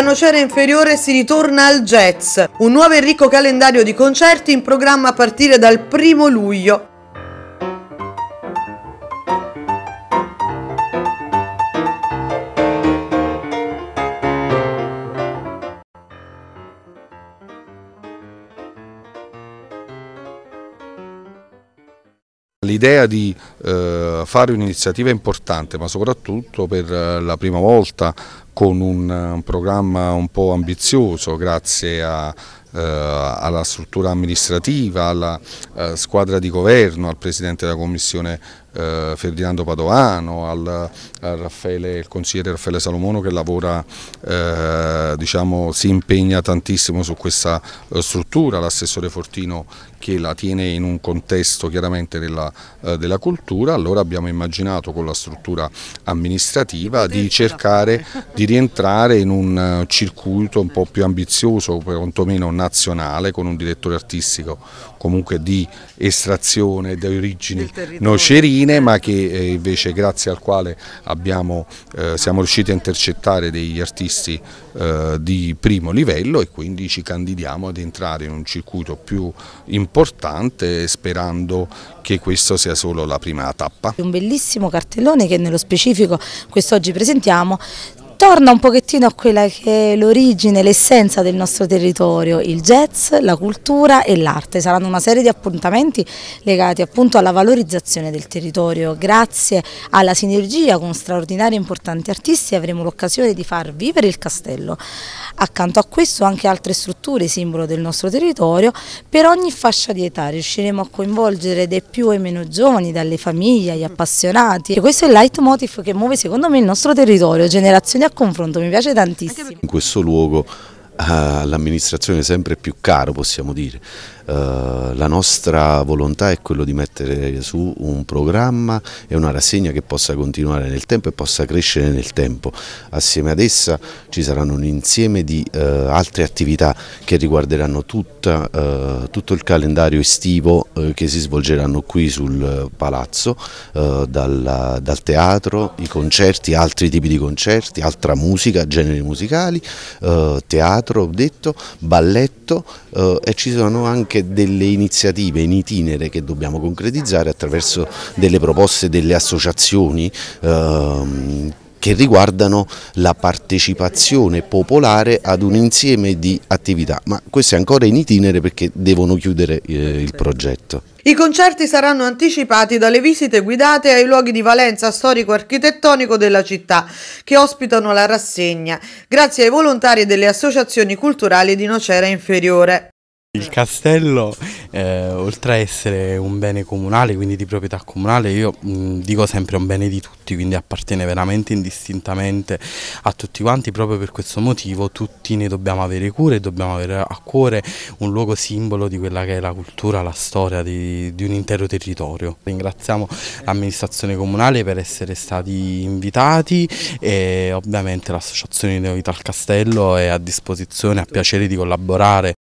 Da Nocera Inferiore si ritorna al jazz, un nuovo e ricco calendario di concerti in programma a partire dal primo luglio. L'idea di eh, fare un'iniziativa importante, ma soprattutto per eh, la prima volta con un, un programma un po' ambizioso grazie a eh, alla struttura amministrativa, alla eh, squadra di governo, al Presidente della Commissione eh, Ferdinando Padovano, al, Raffaele, consigliere Raffaele Salomono che lavora, eh, diciamo, si impegna tantissimo su questa struttura, l'assessore Fortino che la tiene in un contesto chiaramente della, eh, della cultura, allora abbiamo immaginato con la struttura amministrativa di cercare di rientrare in un eh, circuito un po' più ambizioso, quantomeno nazionale, con un direttore artistico comunque di estrazione di origini nocerine, ma che eh, invece grazie al quale abbiamo, eh, siamo riusciti a intercettare degli artisti eh, di primo livello e quindi ci candidiamo ad entrare in un circuito più importante sperando che questa sia solo la prima tappa. Un bellissimo cartellone che nello specifico quest'oggi presentiamo torna un pochettino a quella che è l'origine, l'essenza del nostro territorio, il jazz, la cultura e l'arte. Saranno una serie di appuntamenti legati appunto alla valorizzazione del territorio. Grazie alla sinergia con straordinari e importanti artisti avremo l'occasione di far vivere il castello. Accanto a questo anche altre strutture simbolo del nostro territorio, per ogni fascia di età riusciremo a coinvolgere dei più e meno giovani, dalle famiglie agli appassionati. E questo è il leitmotiv che muove secondo me il nostro territorio, generazioni a confronto mi piace tantissimo. In questo luogo all'amministrazione sempre più caro possiamo dire. Eh, la nostra volontà è quella di mettere su un programma e una rassegna che possa continuare nel tempo e possa crescere nel tempo. Assieme ad essa ci saranno un insieme di eh, altre attività che riguarderanno tutta, eh, tutto il calendario estivo che si svolgeranno qui sul palazzo, dal, dal teatro, i concerti, altri tipi di concerti, altra musica, generi musicali, teatro teatro, ho detto, balletto eh, e ci sono anche delle iniziative in itinere che dobbiamo concretizzare attraverso delle proposte delle associazioni eh, che riguardano la partecipazione popolare ad un insieme di attività, ma questo è ancora in itinere perché devono chiudere eh, il progetto. I concerti saranno anticipati dalle visite guidate ai luoghi di valenza storico-architettonico della città che ospitano la rassegna, grazie ai volontari delle associazioni culturali di Nocera Inferiore. Il castello, eh, oltre a essere un bene comunale, quindi di proprietà comunale, io mh, dico sempre un bene di tutti, quindi appartiene veramente indistintamente a tutti quanti, proprio per questo motivo tutti ne dobbiamo avere cura e dobbiamo avere a cuore un luogo simbolo di quella che è la cultura, la storia di, di un intero territorio. Ringraziamo l'amministrazione comunale per essere stati invitati e ovviamente l'associazione Neovita al Castello è a disposizione, a piacere di collaborare